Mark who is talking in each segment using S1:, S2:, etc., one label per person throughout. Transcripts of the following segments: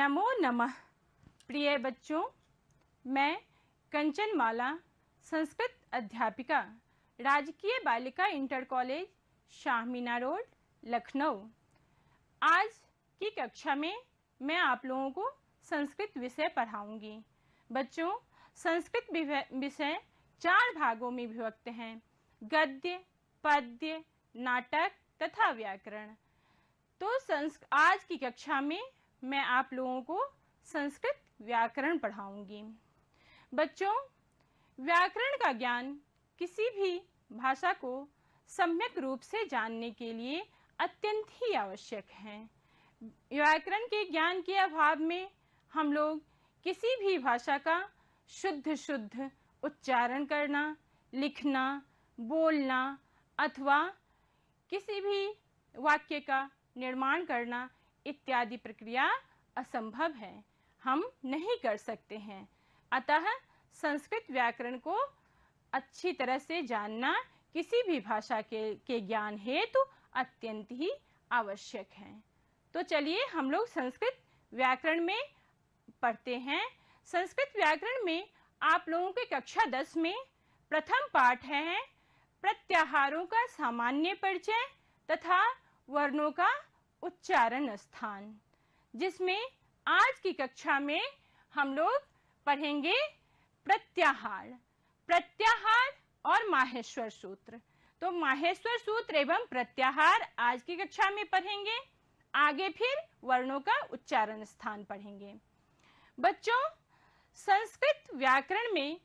S1: नमो नमः प्रिय बच्चों मैं कंचन माला संस्कृत अध्यापिका राजकीय बालिका inter college Shahmina road Lucknow आज की कक्षा में मैं आप लोगों को संस्कृत विषय पढ़ाऊंगी बच्चों संस्कृत विषय चार भागों में विभक्त हैं गद्य पद्य नाटक तथा व्याकरण तो संस्क आज की कक्षा में मैं आप लोगों को संस्कृत व्याकरण पढ़ाऊंगी बच्चों व्याकरण का ज्ञान किसी भी भाषा को सम्यक रूप से जानने के लिए अत्यंत ही आवश्यक है व्याकरण के ज्ञान के अभाव में हम लोग किसी भी भाषा का शुद्ध शुद्ध उच्चारण करना लिखना बोलना अथवा किसी भी वाक्य का निर्माण करना इत्यादि प्रक्रिया असंभव है हम नहीं कर सकते हैं अतः संस्कृत व्याकरण को अच्छी तरह से जानना किसी भी भाषा के के ज्ञान हेतु अत्यंत ही आवश्यक है तो चलिए हम लोग संस्कृत व्याकरण में पढ़ते हैं संस्कृत व्याकरण में आप लोगों के कक्षा दस में प्रथम पाठ है प्रत्याहारों का सामान्य परिचय तथा वर्णों का उच्चारण स्थान जिसमें आज की कक्षा में हम लोग पढ़ेंगे प्रत्याहार प्रत्याहार और माहेश्वर सूत्र तो माहेश्वर सूत्र एवं प्रत्याहार आज की कक्षा में पढ़ेंगे आगे फिर वर्णों का उच्चारण स्थान पढ़ेंगे बच्चों संस्कृत व्याकरण में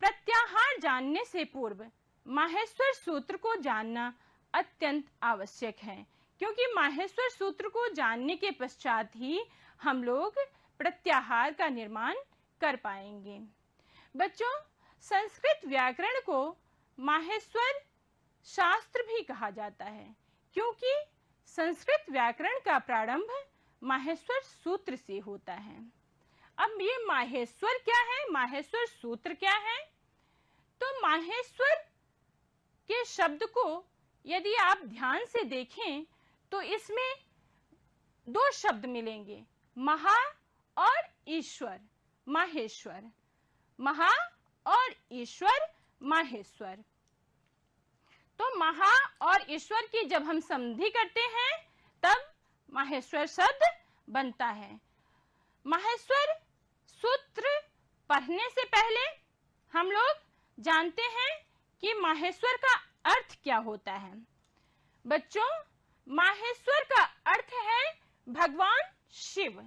S1: प्रत्याहार जानने से पूर्व माहेश्वर सूत्र को जानना अत्यंत आवश्यक है क्योंकि माहेश्वर सूत्र को जानने के पश्चात ही हम लोग प्रत्याहार का निर्माण कर पाएंगे बच्चों संस्कृत व्याकरण को माहेश्वर शास्त्र भी कहा जाता है क्योंकि संस्कृत व्याकरण का प्रारंभ माहेश्वर सूत्र से होता है अब ये माहेश्वर क्या है माहेश्वर सूत्र क्या है तो माहेश्वर के शब्द को यदि आप ध्यान से देखें तो इसमें दो शब्द मिलेंगे महा और ईश्वर माहेश्वर महा और ईश्वर माहेश्वर तो महा और ईश्वर की जब हम संधि करते हैं तब माहेश्वर शब्द बनता है माहेश्वर सूत्र पढ़ने से पहले हम लोग जानते हैं कि माहेश्वर का अर्थ क्या होता है बच्चों माहेश्वर का अर्थ है भगवान शिव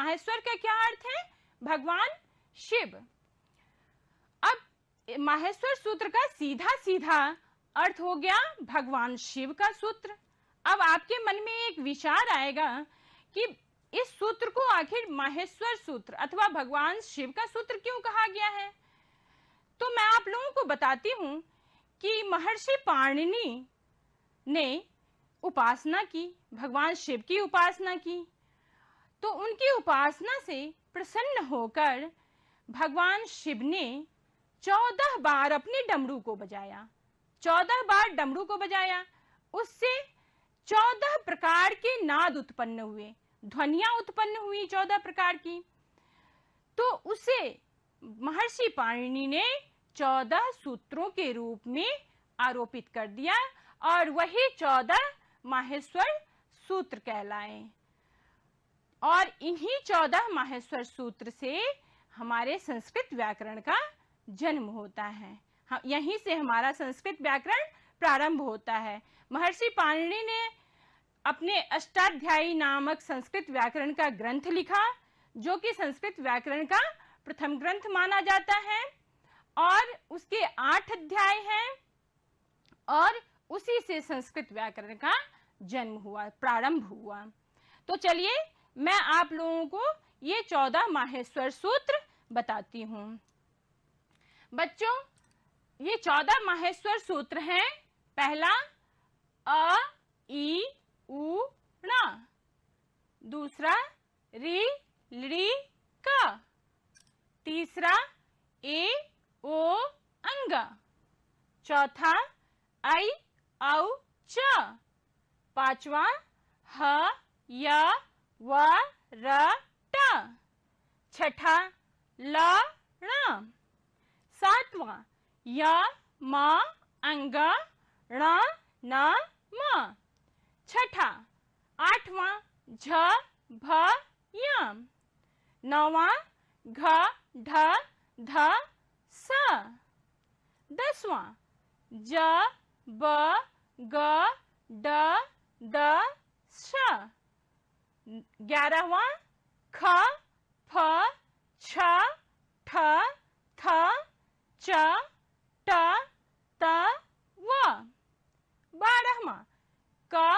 S1: माहेश्वर का क्या अर्थ है भगवान शिव अब माहेश्वर सूत्र का सीधा सीधा अर्थ हो गया भगवान शिव का सूत्र अब आपके मन में एक विचार आएगा कि इस सूत्र को आखिर माहेश्वर सूत्र अथवा भगवान शिव का सूत्र क्यों कहा गया है तो मैं आप लोगों को बताती हूँ कि महर्षि पाणिनि ने उपासना की भगवान शिव की उपासना की तो उनकी उपासना से प्रसन्न होकर भगवान शिव ने चौदह बार अपने डमरू को बजाया चौदह बार डमरू को बजाया उससे चौदह प्रकार के नाद उत्पन्न हुए ध्वनिया उत्पन्न हुई चौदह प्रकार की तो उसे महर्षि पाणिनि ने चौदह सूत्रों के रूप में आरोपित कर दिया और वही चौदह माहेश्वर सूत्र कहलाए और इन्हीं चौदह माहेश्वर सूत्र से हमारे संस्कृत व्याकरण का जन्म होता है हाँ, यहीं से हमारा संस्कृत व्याकरण प्रारंभ होता है महर्षि पाणिनि ने अपने अष्टाध्यायी नामक संस्कृत व्याकरण का ग्रंथ लिखा जो कि संस्कृत व्याकरण का प्रथम ग्रंथ माना जाता है और उसके आठ अध्याय हैं और उसी से संस्कृत व्याकरण का जन्म हुआ प्रारंभ हुआ तो चलिए मैं आप लोगों को ये चौदह माहेश्वर सूत्र बताती हूँ बच्चों ये चौदह माहेश्वर सूत्र हैं पहला अ ई उ णा दूसरा री ली क तीसरा ए ओ अंग चौथा आई औ पांचवा ह य व र ट छठा ल ण सातवा य म अंग ण न म छठा आठवा झ भ य नौवा घ ढ ध स दसवा ज ब ग ड द श ग्यारहवा ख फ छ ठ थ च ट त व बारहवा क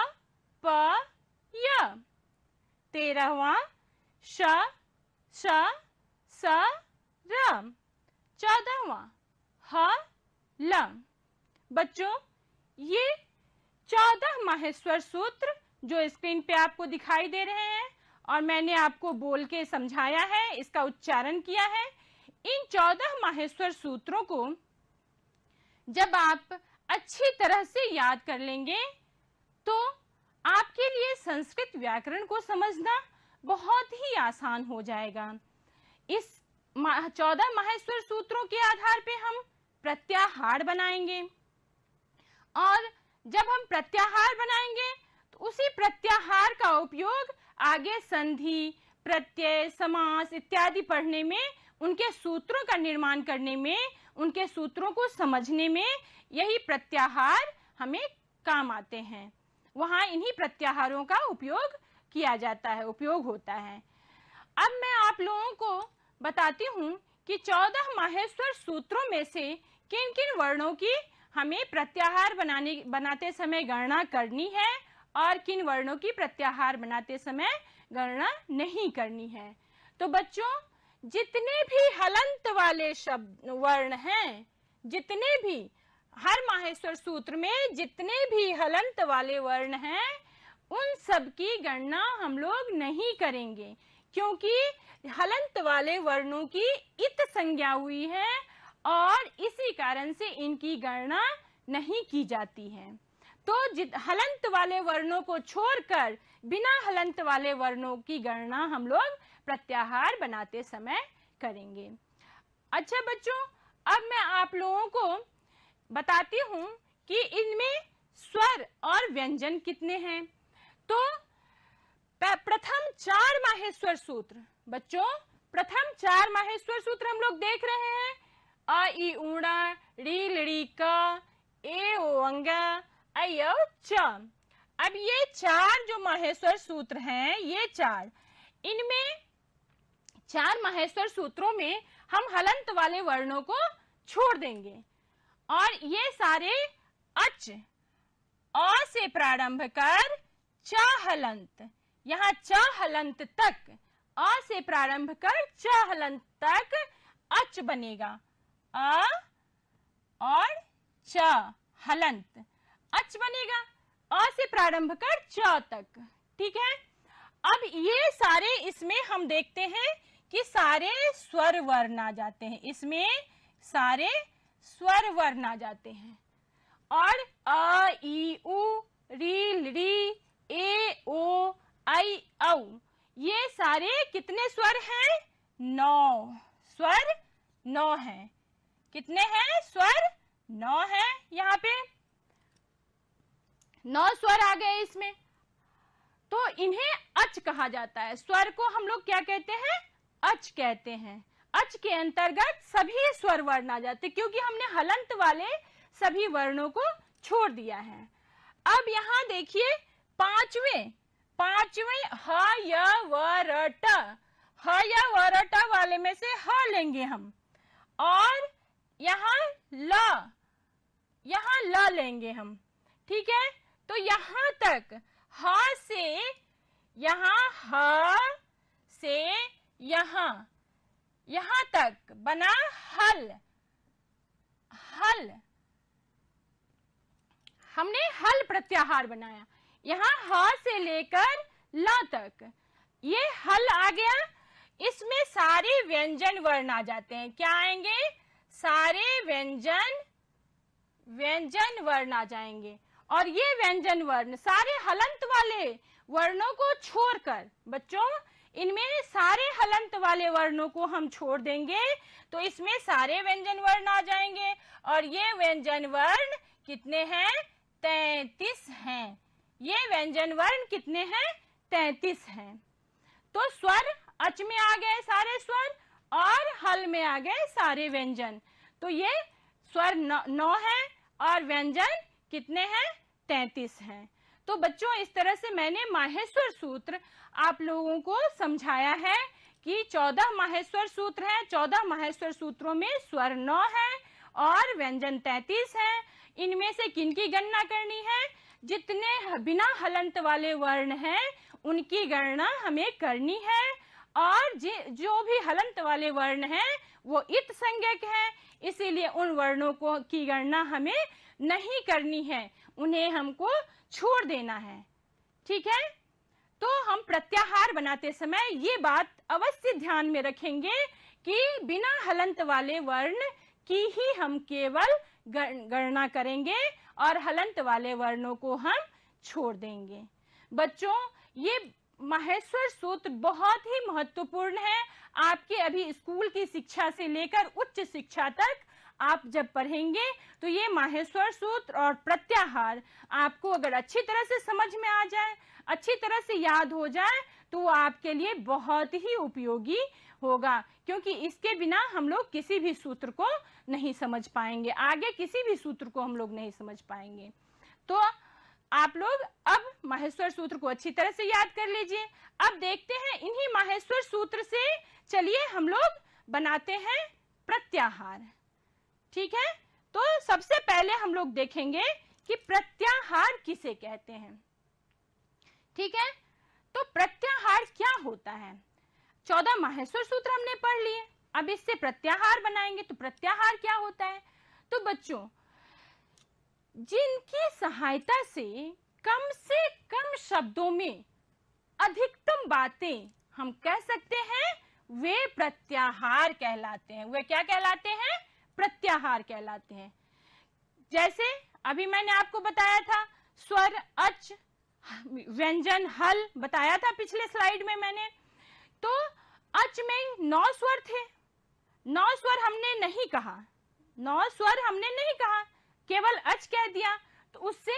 S1: प य तेरहवा श श स र चौदहवा ह ल बच्चों ये चौदह माहेश्वर सूत्र जो स्क्रीन पे आपको दिखाई दे रहे हैं और मैंने आपको बोल के समझाया है इसका उच्चारण किया है इन चौदह माहेश्वर सूत्रों को जब आप अच्छी तरह से याद कर लेंगे तो आपके लिए संस्कृत व्याकरण को समझना बहुत ही आसान हो जाएगा इस चौदह माहेश्वर सूत्रों के आधार पे हम प्रत्याहार बनाएंगे और जब हम प्रत्याहार बनाएंगे तो उसी प्रत्याहार का उपयोग आगे संधि प्रत्यय समास इत्यादि पढ़ने में उनके सूत्रों का निर्माण करने में उनके सूत्रों को समझने में यही प्रत्याहार हमें काम आते हैं वहाँ इन्हीं प्रत्याहारों का उपयोग किया जाता है उपयोग होता है अब मैं आप लोगों को बताती हूँ कि चौदह माहेश्वर सूत्रों में से किन किन वर्णों की हमें प्रत्याहार बनाने बनाते समय गणना करनी है और किन वर्णों की प्रत्याहार बनाते समय गणना नहीं करनी है तो बच्चों जितने भी हलंत वाले शब्द वर्ण हैं जितने भी हर माहेश्वर सूत्र में जितने भी हलंत वाले वर्ण हैं उन सब की गणना हम लोग नहीं करेंगे क्योंकि हलंत वाले वर्णों की इत संज्ञा हुई है और इसी कारण से इनकी गणना नहीं की जाती है तो हलंत वाले वर्णों को छोड़कर बिना हलंत वाले वर्णों की गणना हम लोग प्रत्याहार बनाते समय करेंगे अच्छा बच्चों अब मैं आप लोगों को बताती हूँ कि इनमें स्वर और व्यंजन कितने हैं तो प्रथम चार माहेश्वर सूत्र बच्चों प्रथम चार माहेश्वर सूत्र हम लोग देख रहे हैं री का अब ये चार जो महेश्वर सूत्र हैं ये चार इनमें चार महेश्वर सूत्रों में हम हलंत वाले वर्णों को छोड़ देंगे और ये सारे अच अ से प्रारंभ कर च हलंत यहाँ च हलंत तक अ से प्रारंभ कर च हलंत तक अच बनेगा अ और च हलंत अच बनेगा अ से प्रारंभ कर च तक ठीक है अब ये सारे इसमें हम देखते हैं कि सारे स्वर वर्ण आ जाते हैं इसमें सारे स्वर वर्ण आ जाते हैं और अ ई उ री री ए ओ आई औ ये सारे कितने स्वर हैं नौ स्वर नौ हैं कितने हैं स्वर नौ है यहाँ पे नौ स्वर आ गए इसमें तो इन्हें अच कहा जाता है स्वर को हम लोग क्या कहते हैं अच कहते हैं अच के अंतर्गत सभी स्वर वर्ण आ जाते क्योंकि हमने हलंत वाले सभी वर्णों को छोड़ दिया है अब यहाँ देखिए पांचवें पांचवें ह य व ट ह या व ट वाले में से ह लेंगे हम और यहाँ ल यहाँ ल लेंगे हम ठीक है तो यहाँ तक ह से यहाँ ह से यहाँ यहाँ तक बना हल हल हमने हल प्रत्याहार बनाया यहाँ ह से लेकर ल तक ये हल आ गया इसमें सारे व्यंजन वर्ण आ जाते हैं क्या आएंगे सारे व्यंजन व्यंजन वर्ण आ जाएंगे और ये व्यंजन वर्ण सारे हलंत वाले वर्णों को छोड़कर बच्चों इनमें सारे हलंत वाले वर्णों को हम छोड़ देंगे तो इसमें सारे व्यंजन वर्ण आ जाएंगे और ये व्यंजन वर्ण कितने हैं तैतीस हैं ये व्यंजन वर्ण कितने हैं तैतीस हैं तो स्वर अच में आ गए सारे स्वर और हल में आ गए सारे व्यंजन तो ये स्वर नौ, है और व्यंजन कितने हैं तैतीस हैं तो बच्चों इस तरह से मैंने माहेश्वर सूत्र आप लोगों को समझाया है कि चौदह माहेश्वर सूत्र हैं चौदह माहेश्वर सूत्रों में स्वर नौ है और व्यंजन तैतीस है इनमें से किन की गणना करनी है जितने बिना हलंत वाले वर्ण हैं उनकी गणना हमें करनी है और जो भी हलंत वाले वर्ण हैं वो इत संज्ञक है इसीलिए उन वर्णों को की गणना हमें नहीं करनी है उन्हें हमको छोड़ देना है ठीक है तो हम प्रत्याहार बनाते समय ये बात अवश्य ध्यान में रखेंगे कि बिना हलंत वाले वर्ण की ही हम केवल गणना करेंगे और हलंत वाले वर्णों को हम छोड़ देंगे बच्चों ये महेश्वर सूत्र बहुत ही महत्वपूर्ण है आपके अभी स्कूल की शिक्षा से लेकर उच्च शिक्षा तक आप जब पढ़ेंगे तो ये माहेश्वर सूत्र और प्रत्याहार आपको अगर अच्छी तरह से समझ में आ जाए अच्छी तरह से याद हो जाए तो आपके लिए बहुत ही उपयोगी होगा क्योंकि इसके बिना हम लोग किसी भी सूत्र को नहीं समझ पाएंगे आगे किसी भी सूत्र को हम लोग नहीं समझ पाएंगे तो आप लोग अब माहेश्वर सूत्र को अच्छी तरह से याद कर लीजिए अब देखते हैं इन्हीं माहेश्वर सूत्र से चलिए हम लोग बनाते हैं प्रत्याहार ठीक है तो सबसे पहले हम लोग देखेंगे कि प्रत्याहार किसे कहते हैं ठीक है तो प्रत्याहार क्या होता है चौदह माहेश्वर सूत्र हमने पढ़ लिए अब इससे प्रत्याहार बनाएंगे तो प्रत्याहार क्या होता है तो बच्चों जिनकी सहायता से कम से कम शब्दों में अधिकतम बातें हम कह सकते हैं वे प्रत्याहार कहलाते हैं वे क्या कहलाते हैं प्रत्याहार कहलाते हैं जैसे अभी मैंने आपको बताया था स्वर अच व्यंजन हल बताया था पिछले स्लाइड में मैंने तो अच में नौ स्वर थे नौ स्वर हमने नहीं कहा नौ स्वर हमने नहीं कहा केवल अच कह दिया तो उससे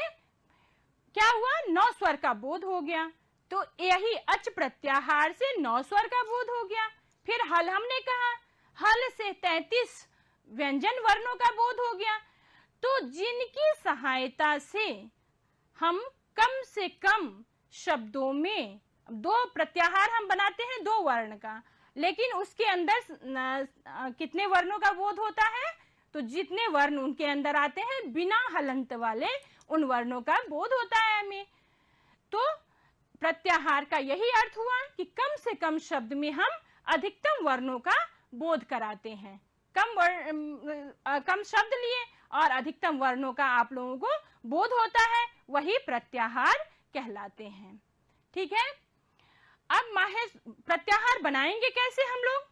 S1: क्या हुआ नौ स्वर का बोध हो गया तो यही अच प्रत्याहार से नौ स्वर का बोध हो गया फिर हल हमने कहा हल से तैतीस व्यंजन वर्णों का बोध हो गया तो जिनकी सहायता से हम कम से कम शब्दों में दो प्रत्याहार हम बनाते हैं दो वर्ण का लेकिन उसके अंदर कितने वर्णों का बोध होता है तो जितने वर्ण उनके अंदर आते हैं बिना हलंत वाले उन वर्णों का बोध होता है हमें तो प्रत्याहार का यही अर्थ हुआ कि कम से कम शब्द में हम अधिकतम वर्णों का बोध कराते हैं कम वर्ण कम शब्द लिए और अधिकतम वर्णों का आप लोगों को बोध होता है वही प्रत्याहार कहलाते हैं ठीक है अब माहेश प्रत्याहार बनाएंगे कैसे हम लोग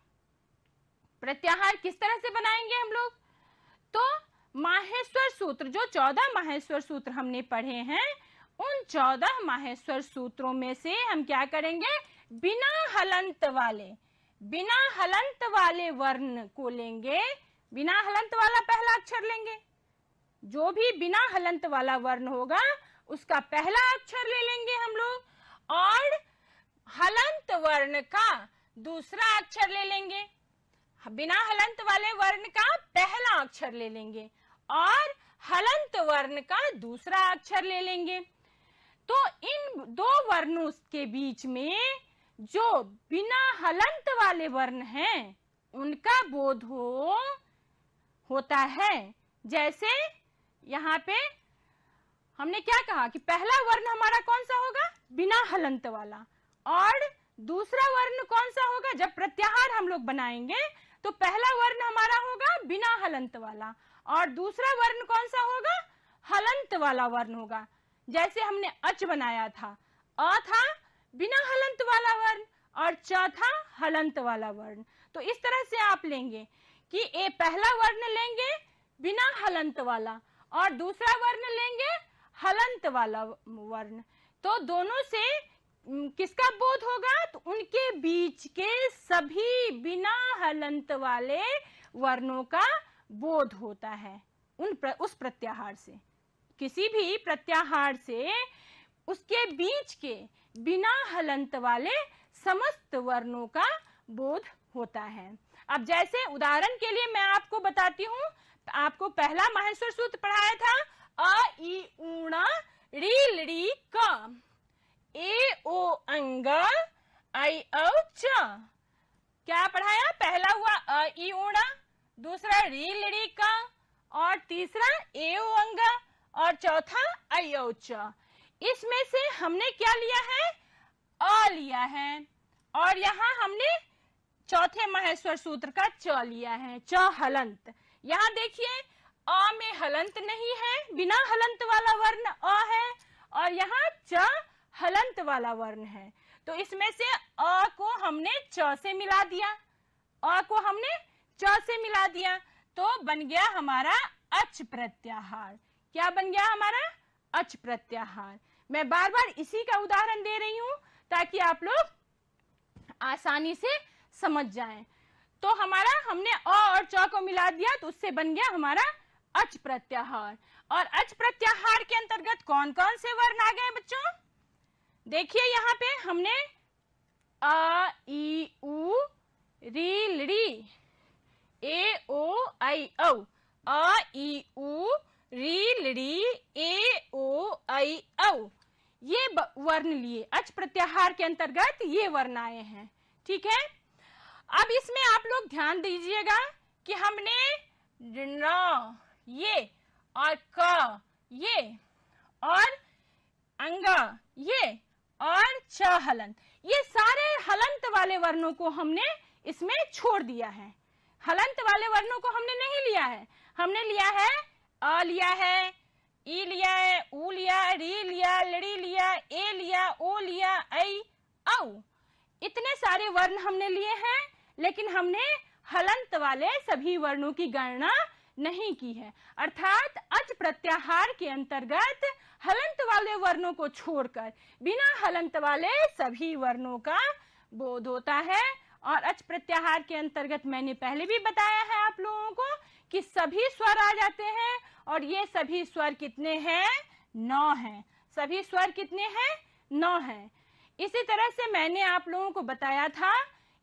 S1: प्रत्याहार किस तरह से बनाएंगे हम लोग तो माहेश्वर सूत्र जो चौदह माहेश्वर सूत्र हमने पढ़े हैं उन चौदह माहेश्वर सूत्रों में से हम क्या करेंगे बिना हलंत वाले बिना हलंत वाले वर्ण को लेंगे बिना हलंत वाला पहला अक्षर लेंगे जो भी बिना हलंत वाला वर्ण होगा उसका पहला अक्षर ले लेंगे हम लोग और हलंत वर्ण का दूसरा अक्षर ले लेंगे बिना हलंत वाले वर्ण का पहला अक्षर ले लेंगे और हलंत वर्ण का दूसरा अक्षर ले लेंगे तो इन दो वर्णों के बीच में जो बिना हलंत वाले वर्ण हैं उनका बोध हो होता है जैसे यहाँ पे हमने क्या कहा कि पहला वर्ण हमारा कौन सा होगा बिना हलंत वाला और दूसरा वर्ण कौन सा होगा जब प्रत्याहार हम लोग बनाएंगे तो पहला वर्ण हमारा होगा बिना हलंत वाला और दूसरा वर्ण कौन सा होगा हलंत वाला वर्ण होगा जैसे हमने अच बनाया था अ था बिना हलंत वाला वर्ण और च था हलंत वाला वर्ण तो इस तरह से आप लेंगे कि ए पहला वर्ण लेंगे बिना हलंत वाला और दूसरा वर्ण लेंगे हलंत वाला वर्ण तो दोनों से किसका बोध होगा तो उनके बीच के सभी बिना हलंत वाले वर्णों का बोध होता है उन प्र, उस प्रत्याहार से किसी भी प्रत्याहार से उसके बीच के बिना हलंत वाले समस्त वर्णों का बोध होता है अब जैसे उदाहरण के लिए मैं आपको बताती हूँ आपको पहला महेश्वर सूत्र पढ़ाया था अ ई ऊणा रील री क ए ओ अंग आई औ च क्या पढ़ाया पहला हुआ अ ई ऊणा दूसरा री लिड़ी का और तीसरा ए ओ अंग और चौथा आई औ च इसमें से हमने क्या लिया है अ लिया है और यहाँ हमने चौथे महेश्वर सूत्र का च लिया है च हलंत यहाँ देखिए अ में हलंत नहीं है बिना हलंत वाला वर्ण अ है और यहाँ च हलंत वाला वर्ण है तो इसमें से अ को हमने च से मिला दिया अ को हमने च से मिला दिया तो बन गया हमारा अच प्रत्याहार क्या बन गया हमारा अच प्रत्याहार मैं बार बार इसी का उदाहरण दे रही हूं ताकि आप लोग आसानी से समझ जाएं तो हमारा हमने अ और च को मिला दिया तो उससे बन गया हमारा अच प्रत्याहार और अच प्रत्याहार के अंतर्गत कौन कौन से वर्ण आ गए बच्चों देखिए यहाँ पे हमने आ ई उ री ली ए ओ आई औ आ ई उ री ली ए ओ आई औ ये वर्ण लिए अच प्रत्याहार के अंतर्गत ये वर्ण आए हैं ठीक है अब इसमें आप लोग ध्यान दीजिएगा कि हमने न ये और क ये और अंग ये और छ हलंत ये सारे हलंत वाले वर्णों को हमने इसमें छोड़ दिया है हलंत वाले वर्णों को हमने नहीं लिया है हमने लिया है अ लिया है ई लिया है ऊ लिया री लिया लड़ी लिया ए लिया ओ लिया ऐ औ इतने सारे वर्ण हमने लिए हैं लेकिन हमने हलंत वाले सभी वर्णों की गणना नहीं की है अर्थात अच प्रत्याहार के अंतर्गत हलंत वाले वर्णों को छोड़कर बिना हलंत वाले सभी वर्णों का बोध होता है और अच प्रत्याहार के अंतर्गत मैंने पहले भी बताया है आप लोगों को कि सभी स्वर आ जाते हैं और ये सभी स्वर कितने हैं नौ हैं सभी स्वर कितने हैं नौ हैं इसी तरह से मैंने आप लोगों को बताया था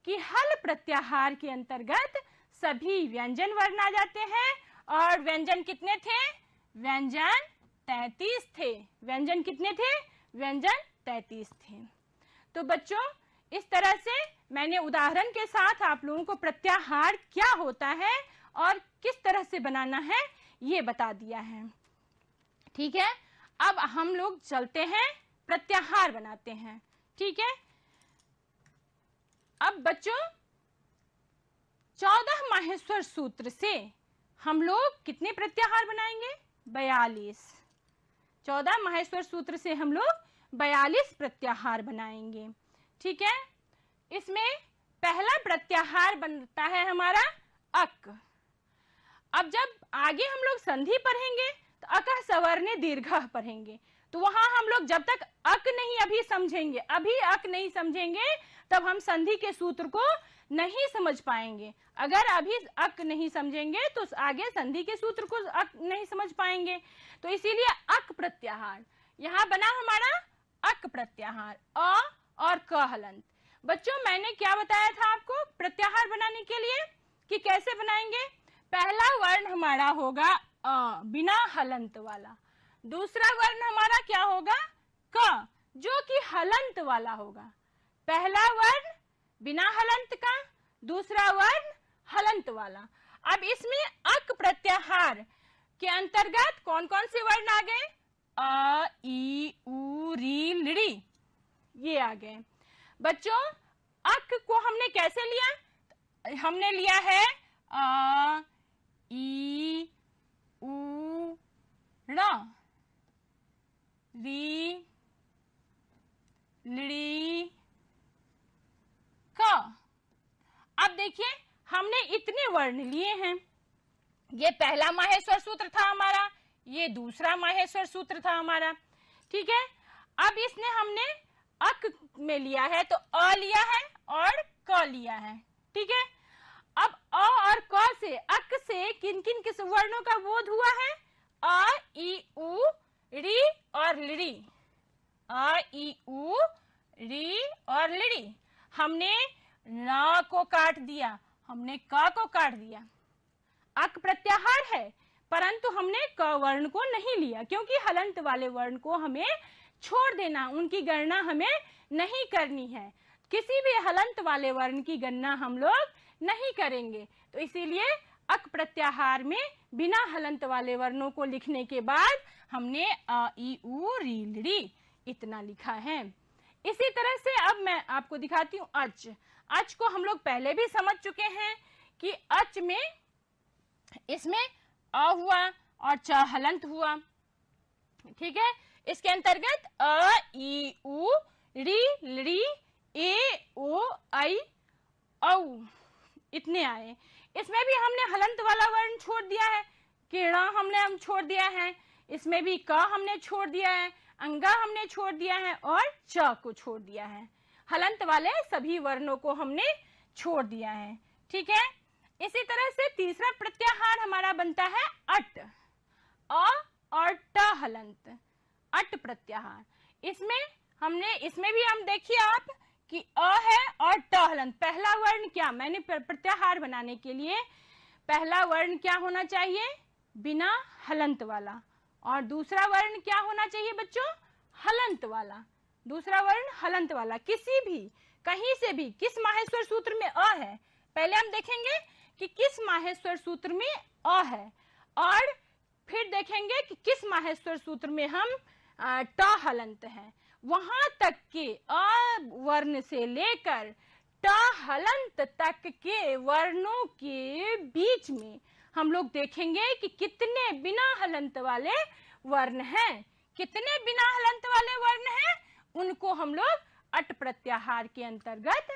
S1: कि हल प्रत्याहार के अंतर्गत सभी व्यंजन वर्ण आ जाते हैं और व्यंजन कितने थे व्यंजन तैतीस थे व्यंजन कितने थे व्यंजन तैतीस थे तो बच्चों इस तरह से मैंने उदाहरण के साथ आप लोगों को प्रत्याहार क्या होता है और किस तरह से बनाना है ये बता दिया है ठीक है अब हम लोग चलते हैं प्रत्याहार बनाते हैं ठीक है अब बच्चों चौदह माहेश्वर सूत्र से हम लोग कितने प्रत्याहार बनाएंगे बयालीस चौदह महेश्वर सूत्र से हम लोग बयालीस प्रत्याहार बनाएंगे ठीक है इसमें पहला प्रत्याहार बनता है हमारा अक अब जब आगे हम लोग संधि पढ़ेंगे तो अक सवर्ण दीर्घ पढ़ेंगे तो वहां हम लोग जब तक अक नहीं अभी समझेंगे अभी अक नहीं समझेंगे तब हम संधि के सूत्र को नहीं समझ पाएंगे अगर अभी अक नहीं समझेंगे तो आगे संधि के सूत्र को अक नहीं समझ पाएंगे तो इसीलिए अक प्रत्याहार यहाँ बना हमारा अक प्रत्याहार अ और क हलंत बच्चों मैंने क्या बताया था आपको प्रत्याहार बनाने के लिए कि कैसे बनाएंगे पहला वर्ण हमारा होगा अ बिना हलंत वाला दूसरा वर्ण हमारा क्या होगा क जो कि हलंत वाला होगा पहला वर्ण बिना हलंत का दूसरा वर्ण हलंत वाला अब इसमें अक प्रत्याहार के अंतर्गत कौन कौन से वर्ण आ गए अ ई उ री लड़ी ये आ गए बच्चों अक को हमने कैसे लिया हमने लिया है आ, वर्ण लिए हैं ये पहला माहेश्वर सूत्र था हमारा ये दूसरा माहेश्वर सूत्र था हमारा ठीक है अब इसने हमने अक में लिया है तो अ लिया है और क लिया है ठीक है अब अ और क से अक से किन किन किस वर्णों का बोध हुआ है अ ई उ री और लिरी अ ई उ री और लिरी हमने न को काट दिया हमने क को काट दिया अक प्रत्याहार है परंतु हमने क वर्ण को नहीं लिया क्योंकि हलंत वाले वर्ण को हमें छोड़ देना उनकी गणना हमें नहीं करनी है किसी भी हलंत वाले वर्ण की गणना हम लोग नहीं करेंगे तो इसीलिए अक प्रत्याहार में बिना हलंत वाले वर्णों को लिखने के बाद हमने अ उ इतना लिखा है इसी तरह से अब मैं आपको दिखाती हूँ अच अच को हम लोग पहले भी समझ चुके हैं कि अच में इसमें अ हुआ और च हलंत हुआ ठीक है इसके अंतर्गत अ ई उ री री ए ओ आई औ इतने आए इसमें भी हमने हलंत वाला वर्ण छोड़ दिया है किरणा हमने हम छोड़ दिया है इसमें भी क हमने छोड़ दिया है अंगा हमने छोड़ दिया है और च को छोड़ दिया है हलंत वाले सभी वर्णों को हमने छोड़ दिया है ठीक है इसी तरह से तीसरा प्रत्याहार हमारा बनता है अट अ और ट हलंत अट प्रत्याहार इसमें हमने इसमें भी हम देखिए आप कि अ है और ट हलंत पहला वर्ण क्या मैंने प्रत्याहार बनाने के लिए पहला वर्ण क्या होना चाहिए बिना हलंत वाला और दूसरा वर्ण क्या होना चाहिए बच्चों हलंत वाला दूसरा वर्ण हलंत वाला किसी भी कहीं से भी किस माहेश्वर सूत्र में अ है पहले हम देखेंगे कि किस माहेश्वर सूत्र में अ है और फिर देखेंगे कि किस माहेश्वर सूत्र में हम ट हलंत है वहां तक के अ वर्ण से लेकर ट हलंत तक के वर्णों के बीच में हम लोग देखेंगे कि कितने बिना हलंत वाले वर्ण हैं कितने बिना हलंत वाले वर्ण हैं उनको हम लोग अट प्रत्याहार के अंतर्गत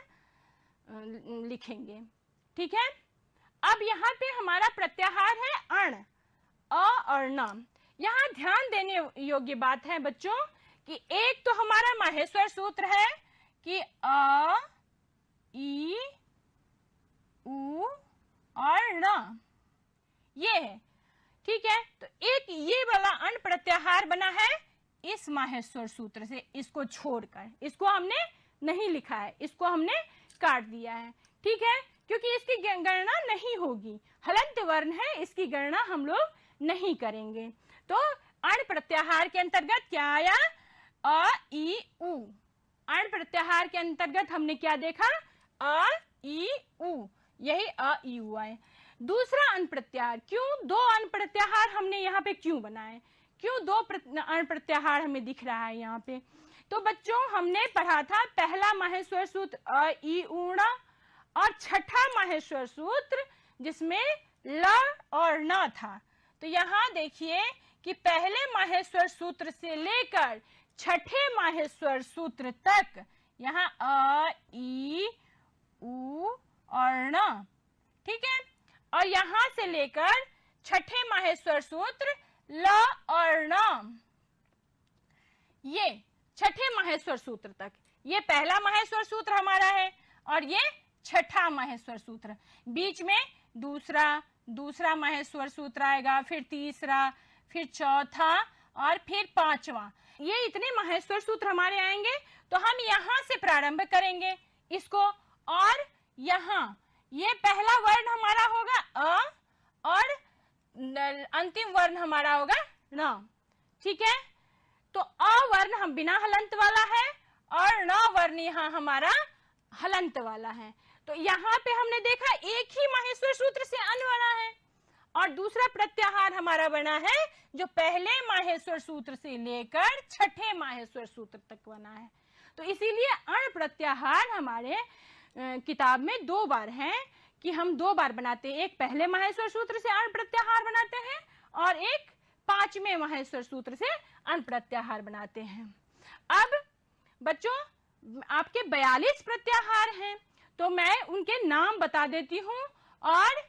S1: लिखेंगे ठीक है अब यहाँ पे हमारा प्रत्याहार है अण अ और न यहाँ ध्यान देने योग्य बात है बच्चों कि एक तो हमारा माहेश्वर सूत्र है कि अ ई उ और न ये है ठीक है तो एक ये वाला अन प्रत्याहार बना है इस माहेश्वर सूत्र से इसको छोड़कर इसको हमने नहीं लिखा है इसको हमने काट दिया है ठीक है क्योंकि इसकी गणना नहीं होगी हलंत वर्ण है इसकी गणना हम लोग नहीं करेंगे तो अण प्रत्याहार के अंतर्गत क्या आया अ ई उ अण प्रत्याहार के अंतर्गत हमने क्या देखा अ ई उ यही अ ई उ आए दूसरा अन प्रत्याहार क्यों दो अन प्रत्याहार हमने यहाँ पे क्यों बनाए क्यों दो अण प्रत्याहार हमें दिख रहा है यहाँ पे तो बच्चों हमने पढ़ा था पहला महेश्वर सूत्र अ ई ऊण और छठा महेश्वर सूत्र जिसमें ल और न था तो यहाँ देखिए कि पहले माहेश्वर सूत्र से लेकर छठे माहेश्वर सूत्र तक यहाँ अ ई उ और न ठीक है और यहाँ से लेकर छठे माहेश्वर सूत्र ल और न ये छठे महेश्वर सूत्र तक ये पहला महेश्वर सूत्र हमारा है और ये छठा महेश्वर सूत्र बीच में दूसरा दूसरा महेश्वर सूत्र आएगा फिर तीसरा फिर चौथा और फिर पांचवा ये इतने महेश्वर सूत्र हमारे आएंगे तो हम यहाँ से प्रारंभ करेंगे इसको और यहाँ ये पहला वर्ण हमारा होगा अ और अंतिम वर्ण हमारा होगा न ठीक है तो अवर्ण हम बिना हलंत वाला है और न वर्ण यहाँ हमारा हलंत वाला है तो यहाँ पे हमने देखा एक ही माहेश्वर सूत्र से अन बना है और दूसरा प्रत्याहार हमारा बना है जो पहले माहेश्वर सूत्र से लेकर छठे माहेश्वर सूत्र तक बना है तो इसीलिए अण प्रत्याहार हमारे किताब में दो बार है कि हम दो बार बनाते हैं एक पहले महेश्वर सूत्र से अण प्रत्याहार बनाते हैं और एक पांचवें महेश्वर सूत्र से अण प्रत्याहार बनाते हैं अब बच्चों आपके बयालीस प्रत्याहार हैं तो मैं उनके नाम बता देती हूँ और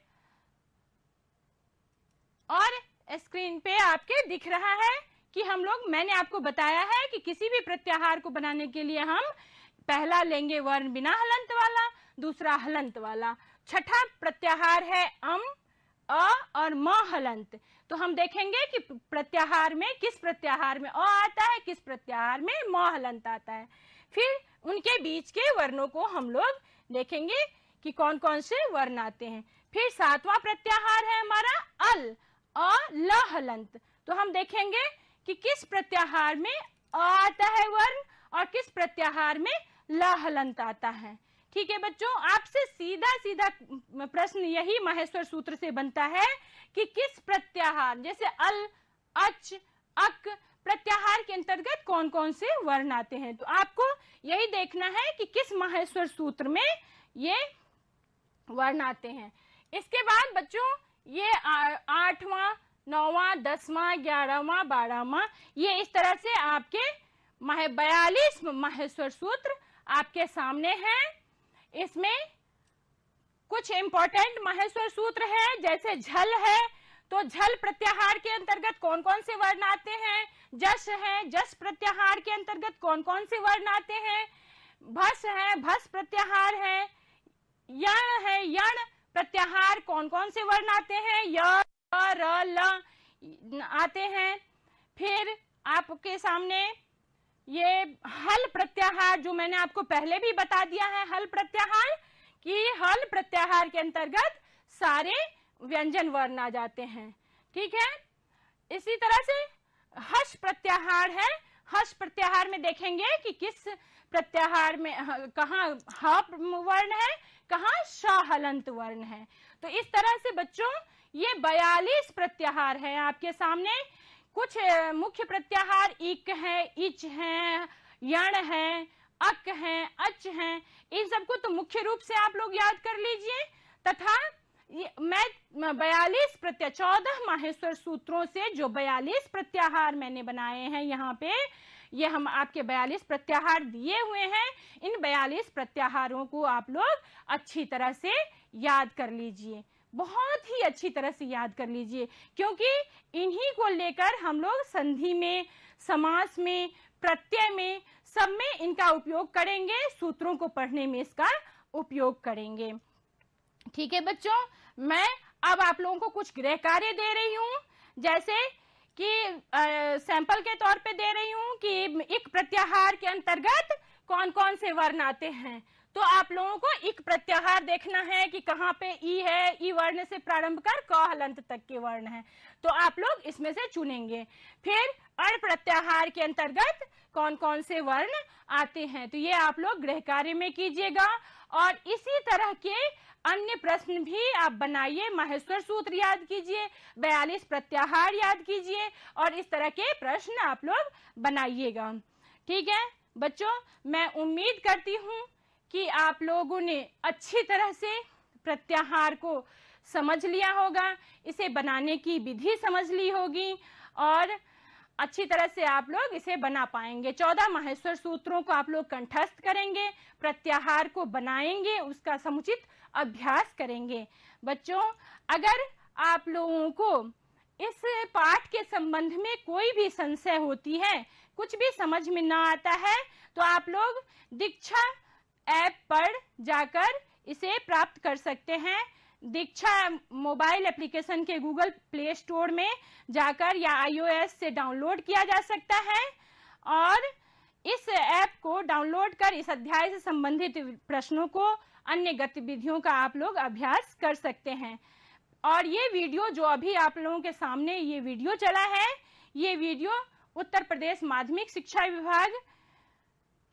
S1: और स्क्रीन पे आपके दिख रहा है कि हम लोग मैंने आपको बताया है कि किसी भी प्रत्याहार को बनाने के लिए हम पहला लेंगे वर्ण बिना हलंत वाला दूसरा हलंत वाला छठा प्रत्याहार है अम अ और म हलंत तो हम देखेंगे कि प्रत्याहार में किस प्रत्याहार में अ आता है किस प्रत्याहार में म हलंत आता है फिर उनके बीच के वर्णों को हम लोग देखेंगे कि कौन कौन से वर्ण आते हैं फिर सातवां प्रत्याहार है हमारा अल अ ल हलंत तो हम देखेंगे कि किस प्रत्याहार में अ आता है वर्ण और किस प्रत्याहार में ल हलंत आता है ठीक है बच्चों आपसे सीधा सीधा प्रश्न यही माहेश्वर सूत्र से बनता है कि किस प्रत्याहार जैसे अल अच अक प्रत्याहार के अंतर्गत कौन कौन से वर्ण आते हैं तो आपको यही देखना है कि किस माहेश्वर सूत्र में ये वर्ण आते हैं इसके बाद बच्चों ये आठवां नौवा दसवां ग्यारहवा बारहवा ये इस तरह से आपके बयालीस माहेश्वर सूत्र आपके सामने हैं इसमें कुछ इंपॉर्टेंट महेश्वर सूत्र है जैसे झल है तो झल प्रत्याहार के अंतर्गत कौन कौन से वर्ण आते हैं जस है जस प्रत्याहार के अंतर्गत कौन कौन से वर्ण आते हैं भस है भस प्रत्याहार है यण है यण प्रत्याहार कौन कौन से वर्ण आते हैं य आते हैं फिर आपके सामने ये हल प्रत्याहार जो मैंने आपको पहले भी बता दिया है हल प्रत्याहार कि हल प्रत्याहार के अंतर्गत सारे व्यंजन वर्ण आ जाते हैं ठीक है इसी तरह से हर्ष प्रत्याहार है हर्ष प्रत्याहार में देखेंगे कि किस प्रत्याहार में कहा हर्ण वर्ण है कहाँ शाहलंत वर्ण है तो इस तरह से बच्चों ये बयालीस प्रत्याहार है आपके सामने कुछ मुख्य प्रत्याहार इक है इच है यण है अक है अच है इन सबको तो मुख्य रूप से आप लोग याद कर लीजिए तथा मैं बयालीस प्रत्या चौदह माहेश्वर सूत्रों से जो बयालीस प्रत्याहार मैंने बनाए हैं यहाँ पे ये हम आपके बयालीस प्रत्याहार दिए हुए हैं इन बयालीस प्रत्याहारों को आप लोग अच्छी तरह से याद कर लीजिए बहुत ही अच्छी तरह से याद कर लीजिए क्योंकि इन्हीं को लेकर हम लोग संधि में समास में प्रत्यय में सब में इनका उपयोग करेंगे सूत्रों को पढ़ने में इसका उपयोग करेंगे ठीक है बच्चों मैं अब आप लोगों को कुछ गृह कार्य दे रही हूँ जैसे कि आ, सैंपल के तौर पे दे रही हूँ कि एक प्रत्याहार के अंतर्गत कौन कौन से वर्ण आते हैं तो आप लोगों को एक प्रत्याहार देखना है कि कहाँ पे ई है ई वर्ण से प्रारंभ कर क हलंत तक के वर्ण है तो आप लोग इसमें से चुनेंगे फिर अण प्रत्याहार के अंतर्गत कौन कौन से वर्ण आते हैं तो ये आप लोग गृह कार्य में कीजिएगा और इसी तरह के अन्य प्रश्न भी आप बनाइए महेश्वर सूत्र याद कीजिए बयालीस प्रत्याहार याद कीजिए और इस तरह के प्रश्न आप लोग बनाइएगा ठीक है बच्चों मैं उम्मीद करती हूँ कि आप लोगों ने अच्छी तरह से प्रत्याहार को समझ लिया होगा इसे बनाने की विधि समझ ली होगी और अच्छी तरह से आप लोग इसे बना पाएंगे चौदह माहेश्वर सूत्रों को आप लोग कंठस्थ करेंगे प्रत्याहार को बनाएंगे उसका समुचित अभ्यास करेंगे बच्चों अगर आप लोगों को इस पाठ के संबंध में कोई भी संशय होती है कुछ भी समझ में ना आता है तो आप लोग दीक्षा ऐप पर जाकर इसे प्राप्त कर सकते हैं दीक्षा मोबाइल एप्लीकेशन के गूगल प्ले स्टोर में जाकर या आईओएस से डाउनलोड किया जा सकता है और इस ऐप को डाउनलोड कर इस अध्याय से संबंधित प्रश्नों को अन्य गतिविधियों का आप लोग अभ्यास कर सकते हैं और ये वीडियो जो अभी आप लोगों के सामने ये वीडियो चला है ये वीडियो उत्तर प्रदेश माध्यमिक शिक्षा विभाग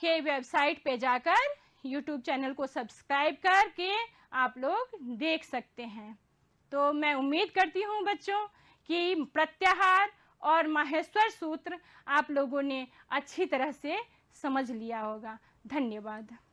S1: के वेबसाइट पे जाकर यूट्यूब चैनल को सब्सक्राइब करके आप लोग देख सकते हैं तो मैं उम्मीद करती हूँ बच्चों कि प्रत्याहार और माहेश्वर सूत्र आप लोगों ने अच्छी तरह से समझ लिया होगा धन्यवाद